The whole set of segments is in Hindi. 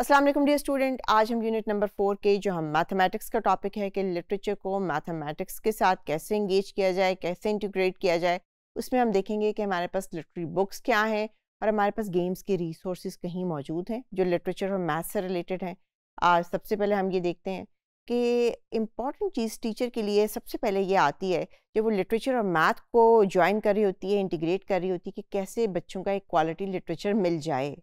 असलम डियर स्टूडेंट आज हम यूनिट नंबर फोर के जो हम मैथमेटिक्स का टॉपिक है कि लिटरेचर को मैथमेटिक्स के साथ कैसे इंगेज किया जाए कैसे इंटीग्रेट किया जाए उसमें हम देखेंगे कि हमारे पास लिटरेरी बुक्स क्या हैं और हमारे पास गेम्स के रिसोर्स कहीं मौजूद हैं जो लिटरेचर और मैथ से रिलेटेड हैं आज सबसे पहले हम ये देखते हैं कि इम्पॉर्टेंट चीज़ टीचर के लिए सबसे पहले ये आती है जब वो लिटरेचर और मैथ को ज्वाइन कर रही होती है इंटीग्रेट कर रही होती है कि कैसे बच्चों का एक क्वालिटी लिटरेचर मिल जाए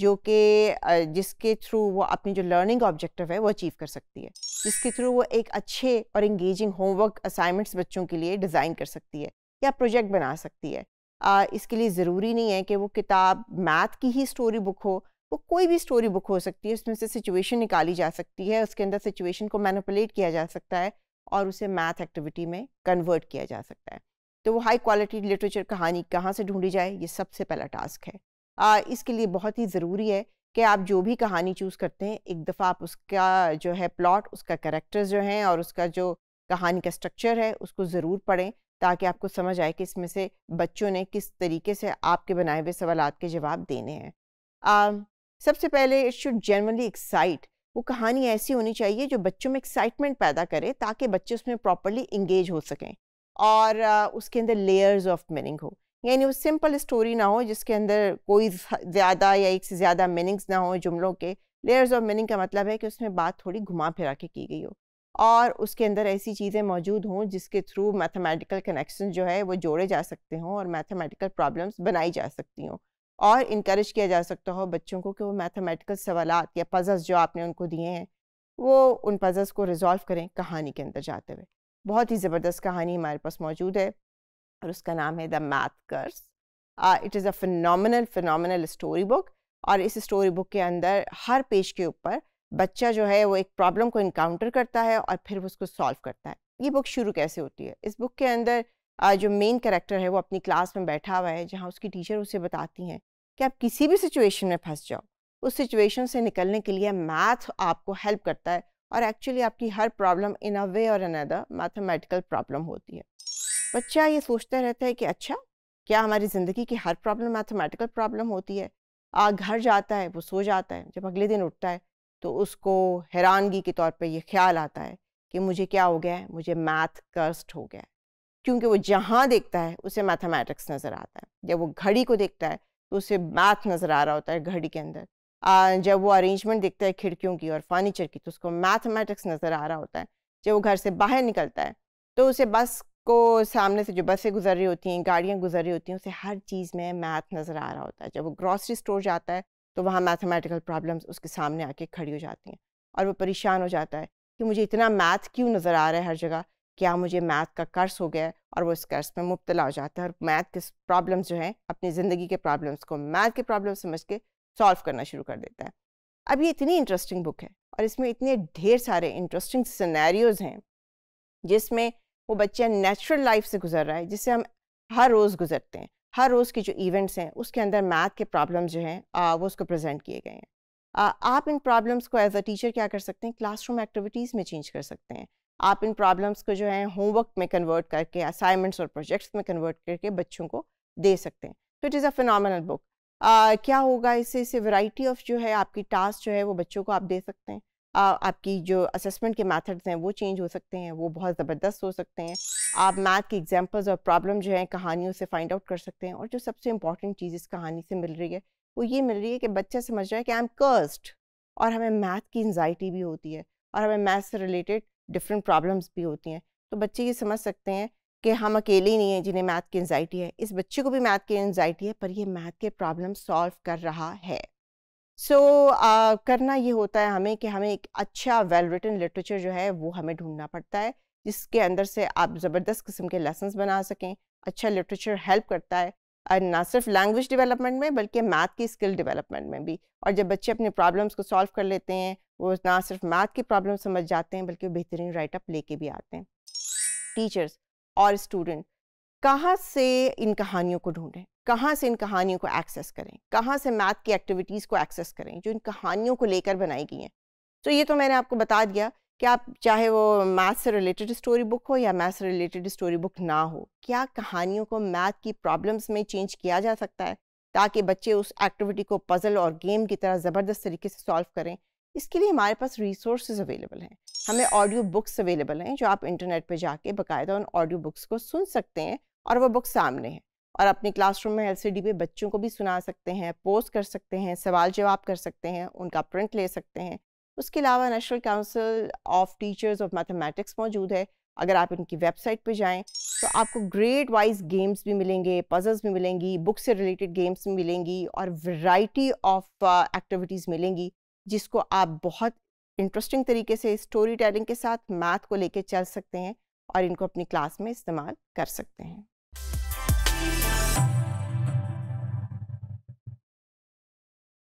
जो कि जिसके थ्रू वो अपनी जो लर्निंग ऑब्जेक्टिव है वो अचीव कर सकती है जिसके थ्रू वो एक अच्छे और इंगेजिंग होमवर्क असाइनमेंट्स बच्चों के लिए डिज़ाइन कर सकती है या प्रोजेक्ट बना सकती है आ, इसके लिए ज़रूरी नहीं है कि वो किताब मैथ की ही स्टोरी बुक हो वो कोई भी स्टोरी बुक हो सकती है उसमें से सिचुएशन निकाली जा सकती है उसके अंदर सिचुएशन को मैनिपुलेट किया जा सकता है और उसे मैथ एक्टिविटी में कन्वर्ट किया जा सकता है तो वो हाई क्वालिटी लिटरेचर कहानी कहाँ से ढूंढी जाए ये सबसे पहला टास्क है आ, इसके लिए बहुत ही ज़रूरी है कि आप जो भी कहानी चूज़ करते हैं एक दफ़ा आप उसका जो है प्लॉट उसका करेक्टर्स जो हैं और उसका जो कहानी का स्ट्रक्चर है उसको ज़रूर पढ़ें ताकि आपको समझ आए कि इसमें से बच्चों ने किस तरीके से आपके बनाए हुए सवाल के जवाब देने हैं सबसे पहले इट शुड जनरली एक्साइट वो कहानी ऐसी होनी चाहिए जो बच्चों में एक्साइटमेंट पैदा करे ताकि बच्चे उसमें प्रॉपरली इंगेज हो सकें और आ, उसके अंदर लेयर्स ऑफ मीनिंग हो यानी वो सिंपल स्टोरी ना हो जिसके अंदर कोई ज़्यादा या एक से ज़्यादा मीनिंग्स ना हो जुमलों के लेयर्स ऑफ मीनिंग का मतलब है कि उसमें बात थोड़ी घुमा फिरा के की गई हो और उसके अंदर ऐसी चीज़ें मौजूद हों जिसके थ्रू मैथमेटिकल कनेक्शन जो है वो जोड़े जा सकते हों और मैथमेटिकल प्रॉब्लम्स बनाई जा सकती हों और इनक्रेज किया जा सकता हो बच्चों को कि वो मैथमेटिकल सवाल या पज़ल्स जो आपने उनको दिए हैं वो उन पज़ल्स को रिजॉल्व करें कहानी के अंदर जाते हुए बहुत ही ज़बरदस्त कहानी हमारे पास मौजूद है और उसका नाम है the math curse it is a final final story book और इस स्टोरी बुक के अंदर हर पेज के ऊपर बच्चा जो है वो एक प्रॉब्लम को इनकाउंटर करता है और फिर उसको सॉल्व करता है ये बुक शुरू कैसे होती है इस बुक के अंदर जो मेन कैरेक्टर है वो अपनी क्लास में बैठा हुआ है जहाँ उसकी टीचर उसे बताती हैं कि आप किसी भी सिचुएशन में फंस जाओ उस सिचुएशन से निकलने के लिए मैथ आपको हेल्प करता है और एक्चुअली आपकी हर प्रॉब्लम इन अ वे और अनदर मैथमेटिकल प्रॉब्लम होती है बच्चा ये सोचता रहता है कि अच्छा क्या हमारी ज़िंदगी की हर प्रॉब्लम मैथमेटिकल प्रॉब्लम होती है आ घर जाता है वो सो जाता है जब अगले दिन उठता है तो उसको हैरानगी के तौर पर यह ख्याल आता है कि मुझे क्या हो गया है मुझे मैथ कर्स्ट हो गया है क्योंकि वो जहाँ देखता है उसे मैथमेटिक्स नज़र आता है जब वो घड़ी को देखता है तो उसे मैथ नज़र आ रहा होता है घड़ी के अंदर आ, जब वो अरेंजमेंट देखता है खिड़कियों की और फर्नीचर की तो उसको मैथमेटिक्स नज़र आ रहा होता है जब वो घर से बाहर निकलता है तो उसे बस को सामने से जो बसें गुजर रही होती हैं गाड़ियाँ गुजर रही होती हैं उसे हर चीज़ में मैथ नज़र आ रहा होता है जब वो ग्रॉसरी स्टोर जाता है तो वहाँ मैथमेटिकल प्रॉब्लम्स उसके सामने आके खड़ी हो जाती हैं और वो परेशान हो जाता है कि मुझे इतना मैथ क्यों नज़र आ रहा है हर जगह क्या मुझे मैथ का कर्स हो गया है और वो इस कर्स में मुबतला हो जाता है और मैथ के प्रॉब्लम्स जो हैं अपनी ज़िंदगी के प्रॉब्लम्स को मैथ के प्रॉब्लम समझ के सॉल्व करना शुरू कर देता है अब ये इतनी इंटरेस्टिंग बुक है और इसमें इतने ढेर सारे इंटरेस्टिंग सिनेरियोज़ हैं जिसमें वो बच्चा नेचुरल लाइफ से गुजर रहा है जिससे हम हर रोज़ गुजरते हैं हर रोज़ के जो इवेंट्स हैं उसके अंदर मैथ के प्रॉब्लम्स जो हैं वो उसको प्रेजेंट किए गए हैं आप इन प्रॉब्लम्स को एज अ टीचर क्या कर सकते हैं क्लासरूम एक्टिविटीज़ में चेंज कर सकते हैं आप इन प्रॉब्लम्स को जो है होमवर्क में कन्वर्ट करके असाइनमेंट्स और प्रोजेक्ट्स में कन्वर्ट करके बच्चों को दे सकते हैं तो it is a final book क्या होगा इससे इससे वैरायटी ऑफ जो है आपकी टास्क जो है वो बच्चों को आप दे सकते हैं आपकी जो असेसमेंट के मेथड्स हैं वो चेंज हो सकते हैं वो बहुत ज़बरदस्त हो सकते हैं आप मैथ की एग्जांपल्स और प्रॉब्लम जो है कहानियों से फाइंड आउट कर सकते हैं और जो सबसे इंपॉर्टेंट चीज़ इस कहानी से मिल रही है वो ये मिल रही है कि बच्चा समझ रहा है कि आई एम कर्स्ड और हमें मैथ की एनजाइटी भी होती है और हमें मैथ से रिलेटेड डिफरेंट प्रॉब्लम्स भी होती हैं तो बच्चे ये समझ सकते हैं कि हम अकेले ही नहीं हैं जिन्हें मैथ की एनजाइटी है इस बच्चे को भी मैथ की एनजाइटी है पर यह मैथ के प्रॉब्लम सॉल्व कर रहा है सो so, uh, करना ये होता है हमें कि हमें एक अच्छा वेल रिटन लिटरेचर जो है वो हमें ढूंढना पड़ता है जिसके अंदर से आप ज़बरदस्त किस्म के लेसन्स बना सकें अच्छा लिटरेचर हेल्प करता है ना सिर्फ लैंग्वेज डेवलपमेंट में बल्कि मैथ की स्किल डेवलपमेंट में भी और जब बच्चे अपने प्रॉब्लम्स को सॉल्व कर लेते हैं वो ना सिर्फ मैथ की प्रॉब्लम समझ जाते हैं बल्कि बेहतरीन राइटअप लेके भी आते हैं टीचर्स और स्टूडेंट कहाँ से इन कहानियों को ढूंढें कहाँ से इन कहानियों को एक्सेस करें कहाँ से मैथ की एक्टिविटीज़ को एक्सेस करें जो इन कहानियों को लेकर बनाई गई हैं तो ये तो मैंने आपको बता दिया कि आप चाहे वो मैथ से रिलेटेड स्टोरी बुक हो या मैथ से रिलेटेड स्टोरी बुक ना हो क्या कहानियों को मैथ की प्रॉब्लम्स में चेंज किया जा सकता है ताकि बच्चे उस एक्टिविटी को पजल और गेम की तरह ज़बरदस्त तरीके से सॉल्व करें इसके लिए हमारे पास रिसोर्स अवेलेबल हैं हमें ऑडियो बुक्स अवेलेबल हैं जो आप इंटरनेट पर जाके बाकायदा उन ऑडियो बुक्स को सुन सकते हैं और वह बुक सामने हैं और अपने क्लासरूम में एलसीडी पे बच्चों को भी सुना सकते हैं पोस्ट कर सकते हैं सवाल जवाब कर सकते हैं उनका प्रिंट ले सकते हैं उसके अलावा national council of teachers of mathematics मौजूद है अगर आप इनकी वेबसाइट पे जाएं तो आपको ग्रेड वाइज गेम्स भी मिलेंगे पजल्स भी मिलेंगी बुक से रिलेटेड गेम्स भी मिलेंगी और वैरायटी ऑफ एक्टिविटीज़ मिलेंगी जिसको आप बहुत इंटरेस्टिंग तरीके से स्टोरी टेलिंग के साथ मैथ को लेकर चल सकते हैं और इनको अपनी क्लास में इस्तेमाल कर सकते हैं